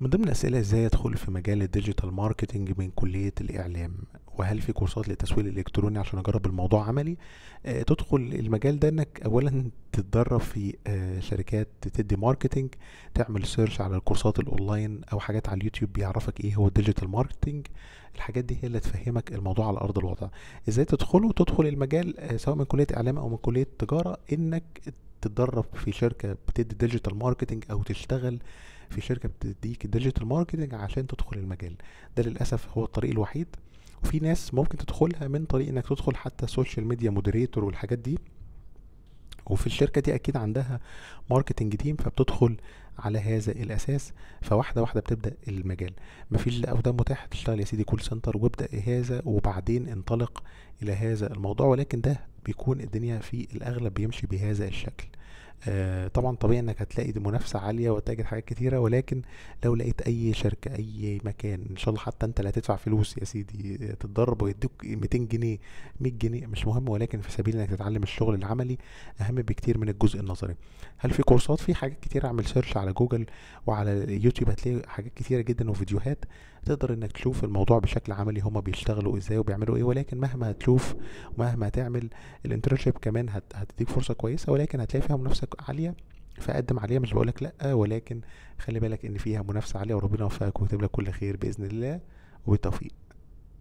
من ضمن الأسئلة إزاي أدخل في مجال الديجيتال ماركتينج من كلية الإعلام وهل في كورسات للتسويق الإلكتروني عشان أجرب الموضوع عملي آه، تدخل المجال ده إنك أولا تتدرب في آه، شركات تدي ماركتينج تعمل سيرش على الكورسات الأونلاين أو حاجات على اليوتيوب بيعرفك إيه هو الديجيتال ماركتينج الحاجات دي هي اللي تفهمك الموضوع على أرض الواقع إزاي تدخله تدخل المجال آه، سواء من كلية إعلام أو من كلية تجارة إنك تتدرب في شركة بتدي ديجيتال ماركتينج أو تشتغل في شركه بتديك ديجيتال ماركتنج عشان تدخل المجال ده للاسف هو الطريق الوحيد وفي ناس ممكن تدخلها من طريق انك تدخل حتى سوشيال ميديا مودريتور والحاجات دي وفي الشركة دي أكيد عندها ماركتنج تيم فبتدخل على هذا الأساس فواحدة واحدة بتبدأ المجال مفيش أو ده متاح تشتغل يا سيدي كول سنتر وابدأ هذا وبعدين انطلق إلى هذا الموضوع ولكن ده بيكون الدنيا في الأغلب بيمشي بهذا الشكل آه، طبعا طبيعي انك هتلاقي منافسه عاليه وتجد حاجات كتيره ولكن لو لقيت اي شركه اي مكان ان شاء الله حتى انت اللي هتدفع فلوس يا سيدي آه، تتدرب ويدوك 200 جنيه 100 جنيه مش مهم ولكن في سبيل انك تتعلم الشغل العملي اهم بكتير من الجزء النظري هل في كورسات في حاجات كتير اعمل سيرش على جوجل وعلى يوتيوب هتلاقي حاجات كتيره جدا وفيديوهات تقدر انك تشوف الموضوع بشكل عملي هما بيشتغلوا ازاي وبيعملوا ايه ولكن مهما هتشوف ومهما هتعمل الانترنشيب كمان هتديك فرصه كويسه ولكن هتلاقي فيها منافسه منافسه عاليه فقدم عليها مش بقولك لا ولكن خلي بالك ان فيها منافسه عاليه وربنا يوفقك ويكتب لك كل خير باذن الله وبالتوفيق